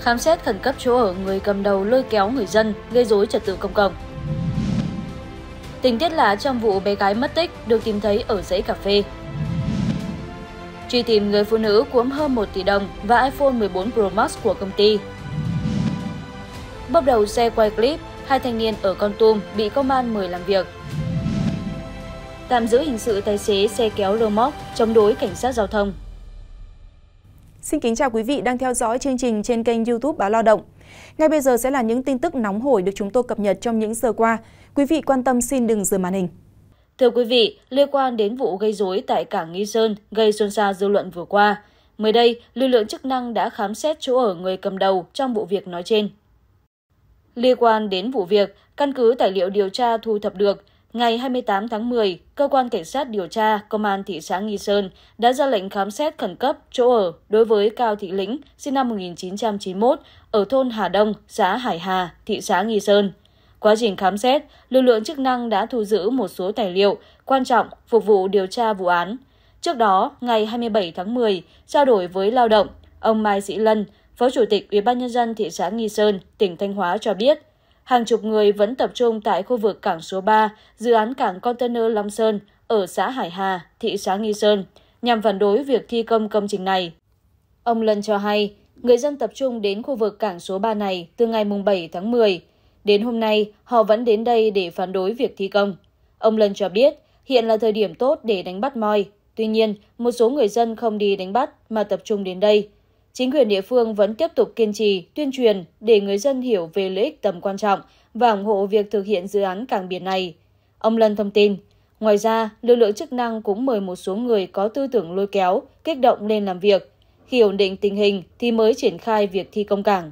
khám xét khẩn cấp chỗ ở người cầm đầu lôi kéo người dân gây dối trật tự công cộng. Tình tiết là trong vụ bé gái mất tích được tìm thấy ở dãy cà phê. Truy tìm người phụ nữ cuốn hơn 1 tỷ đồng và iPhone 14 Pro Max của công ty. Bóc đầu xe quay clip, hai thanh niên ở Con Tum bị công an mời làm việc. Tạm giữ hình sự tài xế xe kéo lơ móc chống đối cảnh sát giao thông. Xin kính chào quý vị đang theo dõi chương trình trên kênh YouTube Báo Lao động. Ngay bây giờ sẽ là những tin tức nóng hổi được chúng tôi cập nhật trong những giờ qua. Quý vị quan tâm xin đừng rời màn hình. Thưa quý vị, liên quan đến vụ gây rối tại cảng Nghi Sơn gây xôn xao dư luận vừa qua, mới đây lực lượng chức năng đã khám xét chỗ ở người cầm đầu trong vụ việc nói trên. Liên quan đến vụ việc, căn cứ tài liệu điều tra thu thập được, Ngày 28 tháng 10, Cơ quan Cảnh sát điều tra Công an thị xã Nghi Sơn đã ra lệnh khám xét khẩn cấp chỗ ở đối với Cao Thị Lĩnh, sinh năm 1991, ở thôn Hà Đông, xã Hải Hà, thị xã Nghi Sơn. Quá trình khám xét, lực lượng chức năng đã thu giữ một số tài liệu quan trọng phục vụ điều tra vụ án. Trước đó, ngày 27 tháng 10, trao đổi với lao động, ông Mai Sĩ Lân, Phó Chủ tịch Ủy ban nhân dân thị xã Nghi Sơn, tỉnh Thanh Hóa cho biết, hàng chục người vẫn tập trung tại khu vực cảng số 3, dự án cảng container Long Sơn ở xã Hải Hà, thị xã Nghi Sơn, nhằm phản đối việc thi công công trình này. Ông Lân cho hay, người dân tập trung đến khu vực cảng số 3 này từ ngày 7 tháng 10. Đến hôm nay, họ vẫn đến đây để phản đối việc thi công. Ông Lân cho biết, hiện là thời điểm tốt để đánh bắt moi. Tuy nhiên, một số người dân không đi đánh bắt mà tập trung đến đây Chính quyền địa phương vẫn tiếp tục kiên trì tuyên truyền để người dân hiểu về lợi ích tầm quan trọng và ủng hộ việc thực hiện dự án cảng biển này. Ông Lân thông tin, ngoài ra, lực lượng chức năng cũng mời một số người có tư tưởng lôi kéo, kích động lên làm việc. Khi ổn định tình hình thì mới triển khai việc thi công cảng.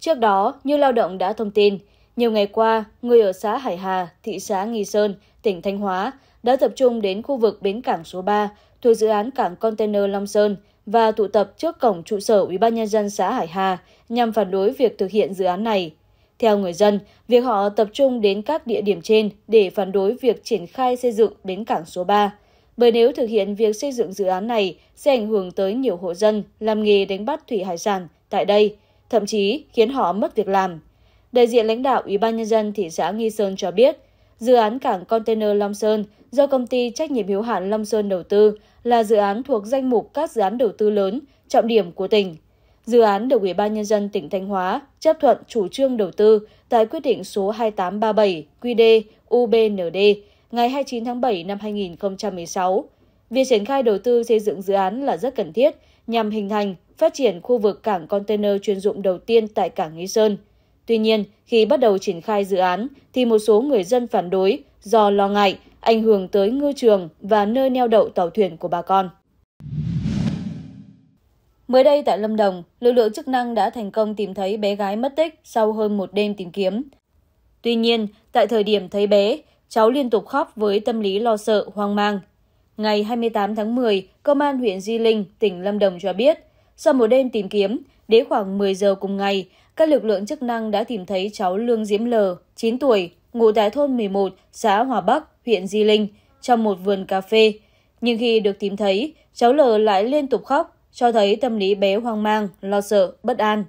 Trước đó, như lao động đã thông tin, nhiều ngày qua, người ở xã Hải Hà, thị xã Nghi Sơn, tỉnh Thanh Hóa đã tập trung đến khu vực bến cảng số 3 thuộc dự án cảng container Long Sơn – và tụ tập trước cổng trụ sở ủy ban nhân dân xã Hải Hà nhằm phản đối việc thực hiện dự án này. Theo người dân, việc họ tập trung đến các địa điểm trên để phản đối việc triển khai xây dựng bến cảng số 3. Bởi nếu thực hiện việc xây dựng dự án này sẽ ảnh hưởng tới nhiều hộ dân làm nghề đánh bắt thủy hải sản tại đây, thậm chí khiến họ mất việc làm. Đại diện lãnh đạo Ủy ban nhân dân thị xã Nghi Sơn cho biết, Dự án cảng container Long Sơn do công ty trách nhiệm hiếu hạn Long Sơn đầu tư là dự án thuộc danh mục các dự án đầu tư lớn, trọng điểm của tỉnh. Dự án được Ủy ban Nhân dân tỉnh Thanh Hóa chấp thuận chủ trương đầu tư tại quyết định số 2837 QĐ UBND ngày 29 tháng 7 năm 2016. Việc triển khai đầu tư xây dựng dự án là rất cần thiết nhằm hình thành, phát triển khu vực cảng container chuyên dụng đầu tiên tại cảng Nghi Sơn. Tuy nhiên, khi bắt đầu triển khai dự án thì một số người dân phản đối do lo ngại ảnh hưởng tới ngư trường và nơi neo đậu tàu thuyền của bà con. Mới đây tại Lâm Đồng, lực lượng chức năng đã thành công tìm thấy bé gái mất tích sau hơn một đêm tìm kiếm. Tuy nhiên, tại thời điểm thấy bé, cháu liên tục khóc với tâm lý lo sợ, hoang mang. Ngày 28 tháng 10, Công an huyện Di Linh, tỉnh Lâm Đồng cho biết, sau một đêm tìm kiếm, đến khoảng 10 giờ cùng ngày, các lực lượng chức năng đã tìm thấy cháu Lương Diễm L, 9 tuổi, ngụ tại thôn 11, xã Hòa Bắc, huyện Di Linh, trong một vườn cà phê. Nhưng khi được tìm thấy, cháu L lại liên tục khóc, cho thấy tâm lý bé hoang mang, lo sợ, bất an.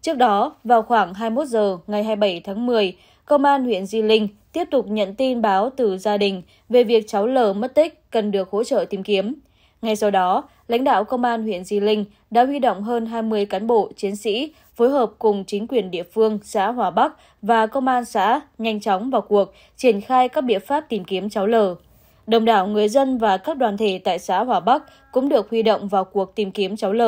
Trước đó, vào khoảng 21 giờ ngày 27 tháng 10, Công an huyện Di Linh tiếp tục nhận tin báo từ gia đình về việc cháu L mất tích cần được hỗ trợ tìm kiếm. Ngay sau đó, lãnh đạo công an huyện Di Linh đã huy động hơn 20 cán bộ, chiến sĩ phối hợp cùng chính quyền địa phương xã Hòa Bắc và công an xã nhanh chóng vào cuộc triển khai các biện pháp tìm kiếm cháu L. Đồng đảo người dân và các đoàn thể tại xã Hòa Bắc cũng được huy động vào cuộc tìm kiếm cháu L.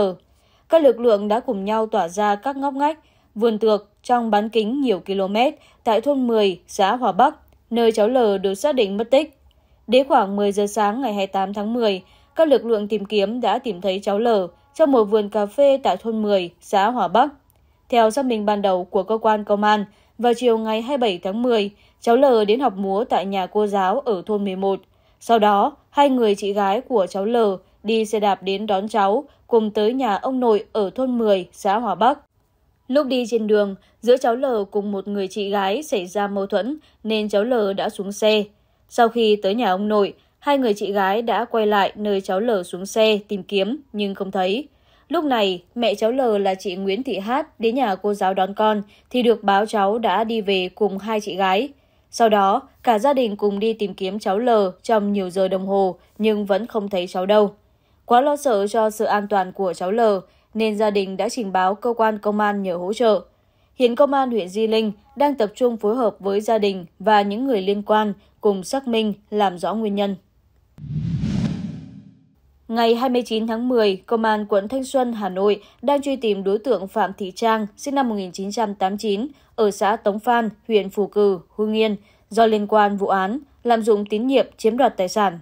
Các lực lượng đã cùng nhau tỏa ra các ngóc ngách, vườn tược trong bán kính nhiều km tại thôn 10, xã Hòa Bắc, nơi cháu L được xác định mất tích. Đến khoảng 10 giờ sáng ngày 28 tháng 10, các lực lượng tìm kiếm đã tìm thấy cháu L trong một vườn cà phê tại thôn 10, xã Hòa Bắc. Theo xác minh ban đầu của cơ quan công an, vào chiều ngày 27 tháng 10, cháu L đến học múa tại nhà cô giáo ở thôn 11. Sau đó, hai người chị gái của cháu L đi xe đạp đến đón cháu cùng tới nhà ông nội ở thôn 10, xã Hòa Bắc. Lúc đi trên đường, giữa cháu L cùng một người chị gái xảy ra mâu thuẫn nên cháu L đã xuống xe. Sau khi tới nhà ông nội, hai người chị gái đã quay lại nơi cháu L xuống xe tìm kiếm nhưng không thấy. Lúc này, mẹ cháu L là chị Nguyễn Thị Hát đến nhà cô giáo đón con thì được báo cháu đã đi về cùng hai chị gái. Sau đó, cả gia đình cùng đi tìm kiếm cháu L trong nhiều giờ đồng hồ nhưng vẫn không thấy cháu đâu. Quá lo sợ cho sự an toàn của cháu L nên gia đình đã trình báo cơ quan công an nhờ hỗ trợ. Hiện công an huyện Di Linh đang tập trung phối hợp với gia đình và những người liên quan cùng xác minh làm rõ nguyên nhân. Ngày 29 tháng 10, Công an quận Thanh Xuân, Hà Nội đang truy tìm đối tượng Phạm Thị Trang, sinh năm 1989, ở xã Tống Phan, huyện Phù Cử, Hương Yên, do liên quan vụ án lạm dụng tín nhiệm chiếm đoạt tài sản.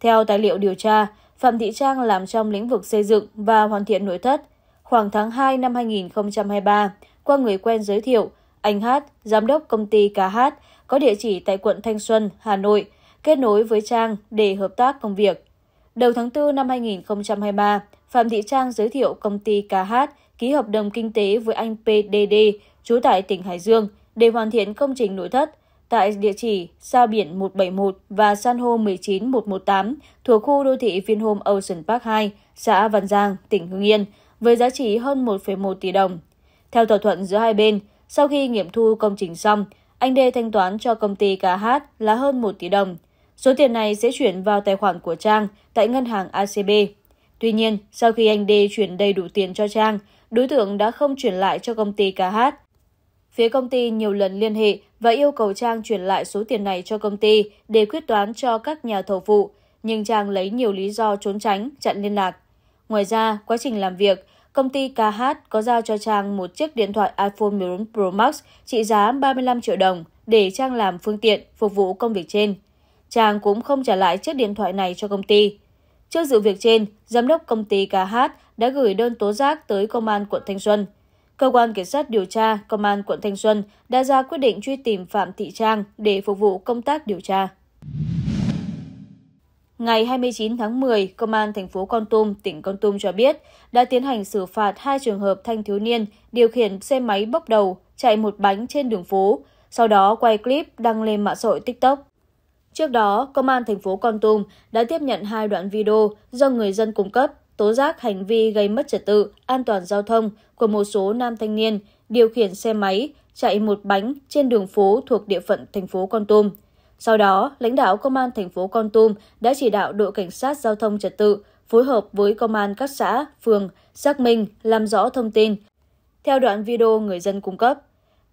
Theo tài liệu điều tra, Phạm Thị Trang làm trong lĩnh vực xây dựng và hoàn thiện nội thất. Khoảng tháng 2 năm 2023, qua người quen giới thiệu, anh Hát, giám đốc công ty KH, có địa chỉ tại quận Thanh Xuân, Hà Nội, kết nối với Trang để hợp tác công việc. Đầu tháng 4 năm 2023, Phạm Thị Trang giới thiệu công ty KH ký hợp đồng kinh tế với anh PDD, trú tại tỉnh Hải Dương, để hoàn thiện công trình nội thất tại địa chỉ Sa Biển 171 và San hô 19118 thuộc khu đô thị Vinhome Ocean Park 2, xã Văn Giang, tỉnh Hưng Yên, với giá trị hơn 1,1 tỷ đồng. Theo thỏa thuận giữa hai bên, sau khi nghiệm thu công trình xong, anh D thanh toán cho công ty KH là hơn 1 tỷ đồng – Số tiền này sẽ chuyển vào tài khoản của Trang tại ngân hàng ACB. Tuy nhiên, sau khi anh D chuyển đầy đủ tiền cho Trang, đối tượng đã không chuyển lại cho công ty KH. Phía công ty nhiều lần liên hệ và yêu cầu Trang chuyển lại số tiền này cho công ty để quyết toán cho các nhà thầu phụ, nhưng Trang lấy nhiều lý do trốn tránh, chặn liên lạc. Ngoài ra, quá trình làm việc, công ty KH có giao cho Trang một chiếc điện thoại iPhone 14 Pro Max trị giá 35 triệu đồng để Trang làm phương tiện phục vụ công việc trên chàng cũng không trả lại chiếc điện thoại này cho công ty. Trước sự việc trên, giám đốc công ty KH đã gửi đơn tố giác tới công an quận Thanh Xuân. Cơ quan Cảnh sát điều tra Công an quận Thanh Xuân đã ra quyết định truy tìm Phạm Thị Trang để phục vụ công tác điều tra. Ngày 29 tháng 10, Công an thành phố Con Tum, tỉnh Con Tum cho biết đã tiến hành xử phạt hai trường hợp thanh thiếu niên điều khiển xe máy bốc đầu chạy một bánh trên đường phố, sau đó quay clip đăng lên mạng xã hội TikTok. Trước đó, Công an thành phố Con Tum đã tiếp nhận hai đoạn video do người dân cung cấp tố giác hành vi gây mất trật tự, an toàn giao thông của một số nam thanh niên điều khiển xe máy chạy một bánh trên đường phố thuộc địa phận thành phố Con Tum. Sau đó, lãnh đạo Công an thành phố Con Tum đã chỉ đạo đội cảnh sát giao thông trật tự phối hợp với công an các xã, phường xác minh, làm rõ thông tin. Theo đoạn video người dân cung cấp,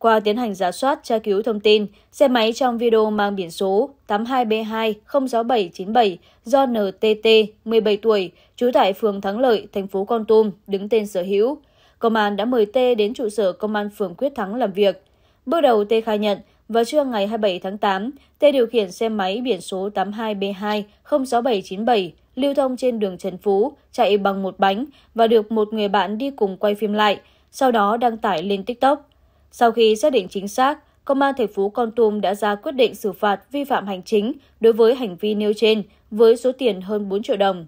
qua tiến hành giả soát tra cứu thông tin, xe máy trong video mang biển số 82B2067977 do NTT, 17 tuổi, trú tại phường Thắng Lợi, thành phố Con Tum, đứng tên sở hữu. Công an đã mời T đến trụ sở công an phường Quyết Thắng làm việc. Bước đầu T khai nhận, vào trưa ngày 27 tháng 8, T điều khiển xe máy biển số 82B2067977 lưu thông trên đường Trần Phú, chạy bằng một bánh và được một người bạn đi cùng quay phim lại, sau đó đăng tải lên TikTok. Sau khi xác định chính xác, Công an thành phố Con Tum đã ra quyết định xử phạt vi phạm hành chính đối với hành vi nêu trên với số tiền hơn 4 triệu đồng.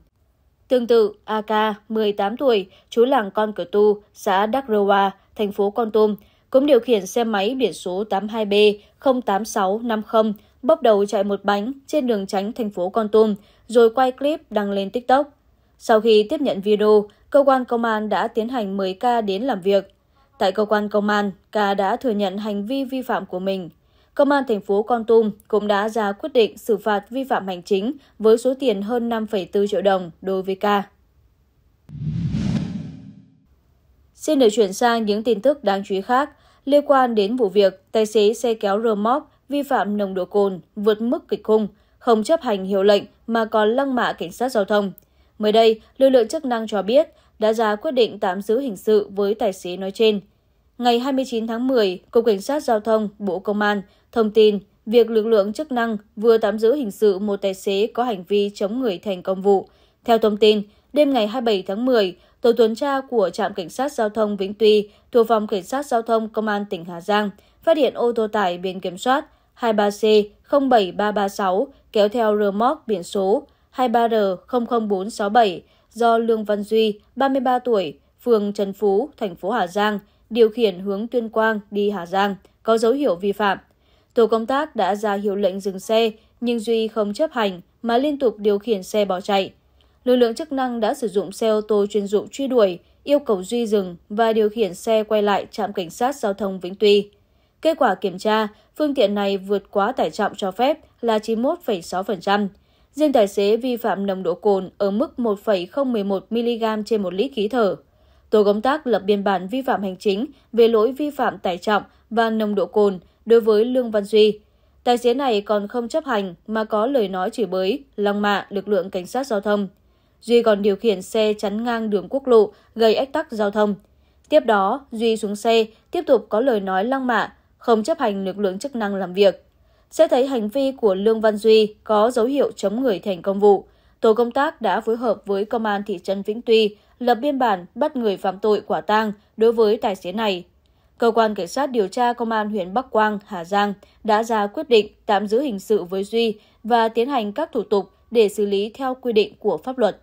Tương tự, AK, 18 tuổi, chú làng Con Cờ Tu, xã Đắk Roa, thành phố Con Tum, cũng điều khiển xe máy biển số 82B08650 bốc đầu chạy một bánh trên đường tránh thành phố Con Tum, rồi quay clip đăng lên TikTok. Sau khi tiếp nhận video, cơ quan công an đã tiến hành mời ca đến làm việc. Tại cơ quan công an, Ca đã thừa nhận hành vi vi phạm của mình. Công an thành phố Con Tum cũng đã ra quyết định xử phạt vi phạm hành chính với số tiền hơn 5,4 triệu đồng đối với Ca. Xin được chuyển sang những tin tức đáng chú ý khác liên quan đến vụ việc tài xế xe kéo rơ móc vi phạm nồng độ cồn vượt mức kịch khung, không chấp hành hiệu lệnh mà còn lăng mạ cảnh sát giao thông. Mới đây, lực lượng chức năng cho biết đã ra quyết định tạm giữ hình sự với tài xế nói trên. Ngày 29 tháng 10, Cục Cảnh sát Giao thông Bộ Công an thông tin việc lực lượng chức năng vừa tạm giữ hình sự một tài xế có hành vi chống người thành công vụ. Theo thông tin, đêm ngày 27 tháng 10, tổ tuần tra của trạm cảnh sát giao thông Vĩnh Tuy thuộc phòng cảnh sát giao thông công an tỉnh Hà Giang phát hiện ô tô tải biển kiểm soát 23C07336 kéo theo rơ móc biển số 23R00467 do Lương Văn Duy, 33 tuổi, phường Trần Phú, thành phố Hà Giang, điều khiển hướng Tuyên Quang đi Hà Giang, có dấu hiệu vi phạm. Tổ công tác đã ra hiệu lệnh dừng xe, nhưng Duy không chấp hành mà liên tục điều khiển xe bỏ chạy. Lực lượng chức năng đã sử dụng xe ô tô chuyên dụng truy đuổi, yêu cầu Duy dừng và điều khiển xe quay lại trạm cảnh sát giao thông Vĩnh Tuy. Kết quả kiểm tra, phương tiện này vượt quá tải trọng cho phép là 91,6%, riêng tài xế vi phạm nồng độ cồn ở mức 1,011mg trên 1 lít khí thở. Tổ công tác lập biên bản vi phạm hành chính về lỗi vi phạm tải trọng và nồng độ cồn đối với Lương Văn Duy. Tài xế này còn không chấp hành mà có lời nói chửi bới, lăng mạ lực lượng cảnh sát giao thông. Duy còn điều khiển xe chắn ngang đường quốc lộ gây ách tắc giao thông. Tiếp đó, Duy xuống xe, tiếp tục có lời nói lăng mạ, không chấp hành lực lượng chức năng làm việc sẽ thấy hành vi của Lương Văn Duy có dấu hiệu chống người thành công vụ. Tổ công tác đã phối hợp với công an thị trấn Vĩnh Tuy lập biên bản bắt người phạm tội quả tang đối với tài xế này. Cơ quan cảnh sát điều tra công an huyện Bắc Quang, Hà Giang đã ra quyết định tạm giữ hình sự với Duy và tiến hành các thủ tục để xử lý theo quy định của pháp luật.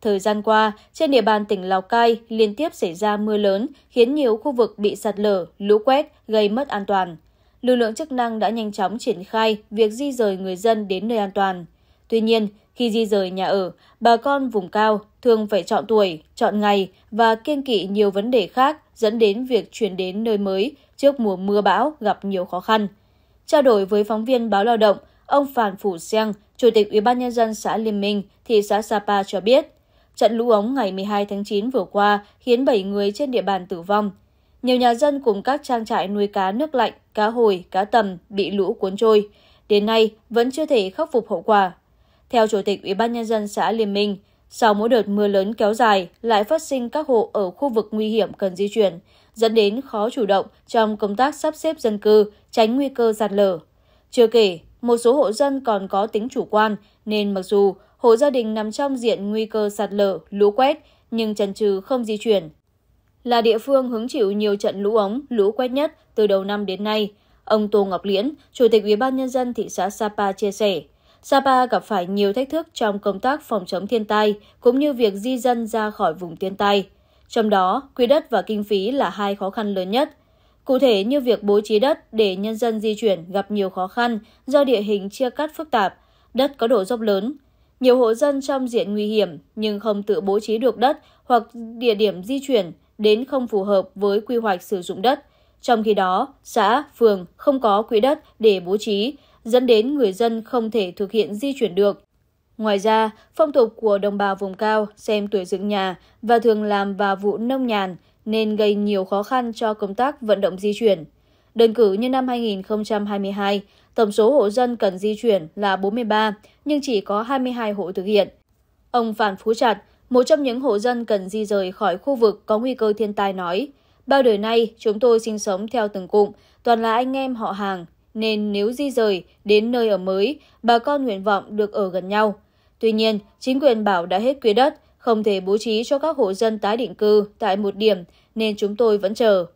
Thời gian qua, trên địa bàn tỉnh Lào Cai liên tiếp xảy ra mưa lớn khiến nhiều khu vực bị sạt lở, lũ quét, gây mất an toàn. Lực lượng chức năng đã nhanh chóng triển khai việc di rời người dân đến nơi an toàn. Tuy nhiên, khi di rời nhà ở, bà con vùng cao thường phải chọn tuổi, chọn ngày và kiên kỵ nhiều vấn đề khác dẫn đến việc chuyển đến nơi mới trước mùa mưa bão gặp nhiều khó khăn. Trao đổi với phóng viên báo lao động, ông Phàn Phủ Seng, Chủ tịch Ủy ban Nhân dân xã Liên Minh, thị xã Sapa cho biết, Trận lũ ống ngày 12 tháng 9 vừa qua khiến 7 người trên địa bàn tử vong. Nhiều nhà dân cùng các trang trại nuôi cá nước lạnh, cá hồi, cá tầm bị lũ cuốn trôi. Đến nay vẫn chưa thể khắc phục hậu quả. Theo Chủ tịch Ủy ban Nhân dân xã Liên Minh, sau mỗi đợt mưa lớn kéo dài lại phát sinh các hộ ở khu vực nguy hiểm cần di chuyển, dẫn đến khó chủ động trong công tác sắp xếp dân cư, tránh nguy cơ sạt lở. Chưa kể, một số hộ dân còn có tính chủ quan nên mặc dù hộ gia đình nằm trong diện nguy cơ sạt lở, lũ quét nhưng chần chừ không di chuyển. Là địa phương hứng chịu nhiều trận lũ ống, lũ quét nhất từ đầu năm đến nay, ông Tô Ngọc Liễn, Chủ tịch Ủy ban nhân dân thị xã Sapa chia sẻ, Sapa gặp phải nhiều thách thức trong công tác phòng chống thiên tai cũng như việc di dân ra khỏi vùng thiên tai. Trong đó, quy đất và kinh phí là hai khó khăn lớn nhất. Cụ thể như việc bố trí đất để nhân dân di chuyển gặp nhiều khó khăn do địa hình chia cắt phức tạp, đất có độ dốc lớn, nhiều hộ dân trong diện nguy hiểm nhưng không tự bố trí được đất hoặc địa điểm di chuyển đến không phù hợp với quy hoạch sử dụng đất. Trong khi đó, xã, phường không có quỹ đất để bố trí, dẫn đến người dân không thể thực hiện di chuyển được. Ngoài ra, phong tục của đồng bào vùng cao xem tuổi dựng nhà và thường làm vào vụ nông nhàn nên gây nhiều khó khăn cho công tác vận động di chuyển. Đơn cử như năm 2022, tổng số hộ dân cần di chuyển là 43, nhưng chỉ có 22 hộ thực hiện. Ông Phan Phú Trạch, một trong những hộ dân cần di rời khỏi khu vực có nguy cơ thiên tai nói, bao đời nay chúng tôi sinh sống theo từng cụm, toàn là anh em họ hàng, nên nếu di rời đến nơi ở mới, bà con nguyện vọng được ở gần nhau. Tuy nhiên, chính quyền bảo đã hết quỹ đất, không thể bố trí cho các hộ dân tái định cư tại một điểm nên chúng tôi vẫn chờ.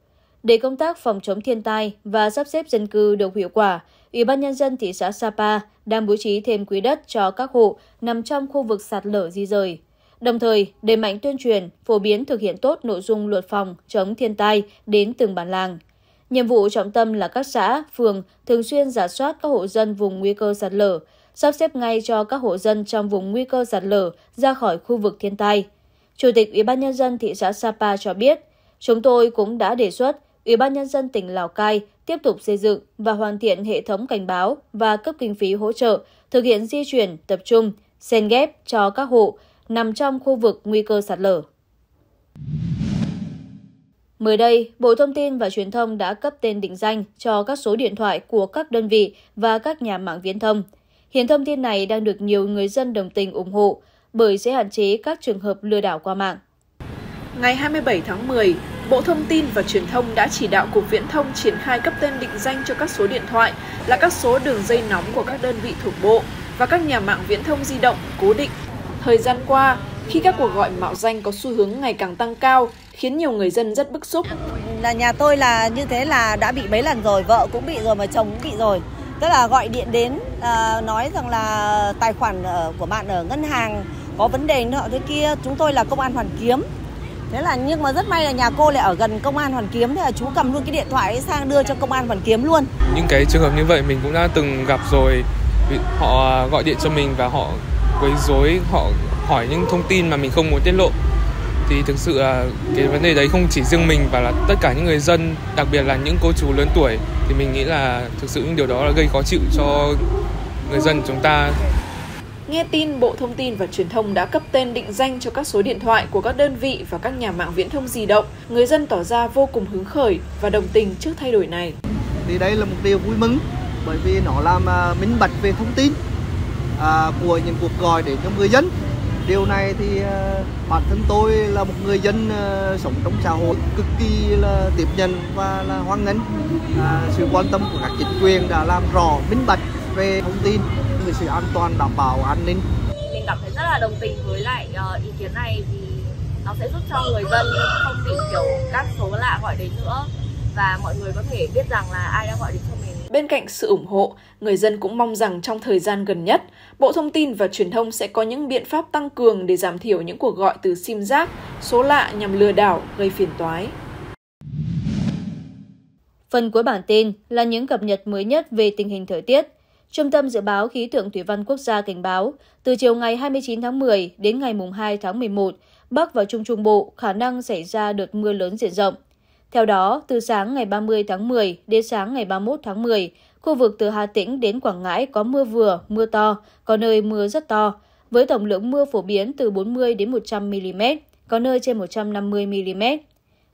Để công tác phòng chống thiên tai và sắp xếp dân cư được hiệu quả, Ủy ban Nhân dân thị xã Sapa đang bố trí thêm quỹ đất cho các hộ nằm trong khu vực sạt lở di rời. Đồng thời, đẩy mạnh tuyên truyền, phổ biến thực hiện tốt nội dung luật phòng chống thiên tai đến từng bản làng. Nhiệm vụ trọng tâm là các xã, phường thường xuyên giả soát các hộ dân vùng nguy cơ sạt lở, sắp xếp ngay cho các hộ dân trong vùng nguy cơ sạt lở ra khỏi khu vực thiên tai. Chủ tịch Ủy ban nhân dân thị xã Sapa cho biết, chúng tôi cũng đã đề xuất Ủy ban Nhân dân tỉnh Lào Cai tiếp tục xây dựng và hoàn thiện hệ thống cảnh báo và cấp kinh phí hỗ trợ, thực hiện di chuyển tập trung, xen ghép cho các hộ nằm trong khu vực nguy cơ sạt lở. Mới đây, Bộ Thông tin và Truyền thông đã cấp tên định danh cho các số điện thoại của các đơn vị và các nhà mạng viễn thông. Hiện thông tin này đang được nhiều người dân đồng tình ủng hộ bởi sẽ hạn chế các trường hợp lừa đảo qua mạng. Ngày 27 tháng 10, Bộ Thông tin và Truyền thông đã chỉ đạo Cục Viễn thông triển khai cấp tên định danh cho các số điện thoại là các số đường dây nóng của các đơn vị thuộc bộ và các nhà mạng viễn thông di động cố định. Thời gian qua, khi các cuộc gọi mạo danh có xu hướng ngày càng tăng cao, khiến nhiều người dân rất bức xúc. Là nhà tôi là như thế là đã bị mấy lần rồi, vợ cũng bị rồi mà chồng cũng bị rồi. Tức là gọi điện đến à, nói rằng là tài khoản ờ, của bạn ở ngân hàng có vấn đề nọ thế kia, chúng tôi là công an Hoàn Kiếm thế là nhưng mà rất may là nhà cô lại ở gần công an hoàn kiếm thế là chú cầm luôn cái điện thoại ấy sang đưa cho công an hoàn kiếm luôn những cái trường hợp như vậy mình cũng đã từng gặp rồi họ gọi điện cho mình và họ quấy rối họ hỏi những thông tin mà mình không muốn tiết lộ thì thực sự là cái vấn đề đấy không chỉ riêng mình và là tất cả những người dân đặc biệt là những cô chú lớn tuổi thì mình nghĩ là thực sự những điều đó là gây khó chịu cho người dân chúng ta Nghe tin Bộ Thông tin và Truyền thông đã cấp tên định danh cho các số điện thoại của các đơn vị và các nhà mạng viễn thông di động, người dân tỏ ra vô cùng hứng khởi và đồng tình trước thay đổi này. Thì đây là một điều vui mừng bởi vì nó làm à, minh bạch về thông tin à, của những cuộc gọi để cho người dân. Điều này thì à, bản thân tôi là một người dân à, sống trong xã hội cực kỳ là tiếp nhận và là hoan nghênh sự quan tâm của các chính quyền đã làm rõ minh bạch về thông tin về sự an toàn đảm bảo an ninh mình cảm thấy rất là đồng tình với lại ờ, ý kiến này vì nó sẽ giúp cho người dân không bị kiểu các số lạ gọi đến nữa và mọi người có thể biết rằng là ai đã gọi đến cho mình Bên cạnh sự ủng hộ, người dân cũng mong rằng trong thời gian gần nhất, Bộ Thông tin và Truyền thông sẽ có những biện pháp tăng cường để giảm thiểu những cuộc gọi từ sim giác, số lạ nhằm lừa đảo, gây phiền toái. Phần cuối bản tin là những cập nhật mới nhất về tình hình thời tiết. Trung tâm Dự báo Khí tượng Thủy văn Quốc gia cảnh báo, từ chiều ngày 29 tháng 10 đến ngày 2 tháng 11, Bắc và Trung Trung Bộ khả năng xảy ra đợt mưa lớn diện rộng. Theo đó, từ sáng ngày 30 tháng 10 đến sáng ngày 31 tháng 10, khu vực từ Hà Tĩnh đến Quảng Ngãi có mưa vừa, mưa to, có nơi mưa rất to, với tổng lượng mưa phổ biến từ 40 đến 100 mm, có nơi trên 150 mm.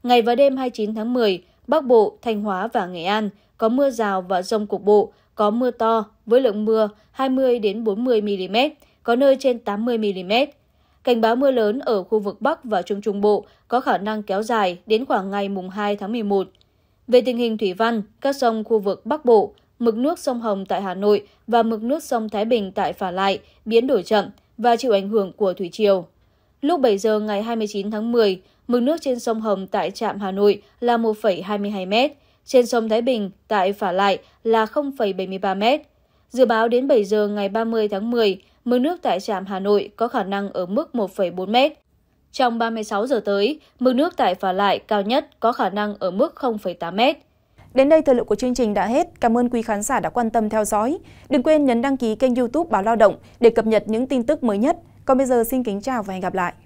Ngày và đêm 29 tháng 10, Bắc Bộ, Thanh Hóa và Nghệ An có mưa rào và rông cục bộ, có mưa to với lượng mưa 20 đến 40 mm, có nơi trên 80 mm. Cảnh báo mưa lớn ở khu vực Bắc và Trung Trung Bộ có khả năng kéo dài đến khoảng ngày mùng 2 tháng 11. Về tình hình thủy văn, các sông khu vực Bắc Bộ, mực nước sông Hồng tại Hà Nội và mực nước sông Thái Bình tại Phà Lại biến đổi chậm và chịu ảnh hưởng của thủy triều. Lúc 7 giờ ngày 29 tháng 10, mực nước trên sông Hồng tại trạm Hà Nội là 1,22 mét, trên sông Thái Bình tại Phả Lại là 0,73 m. Dự báo đến 7 giờ ngày 30 tháng 10, mực nước tại trạm Hà Nội có khả năng ở mức 1,4 m. Trong 36 giờ tới, mực nước tại Phả Lại cao nhất có khả năng ở mức 0,8 m. Đến đây thời lượng của chương trình đã hết. Cảm ơn quý khán giả đã quan tâm theo dõi. Đừng quên nhấn đăng ký kênh youtube Báo Lao Động để cập nhật những tin tức mới nhất. Còn bây giờ xin kính chào và hẹn gặp lại.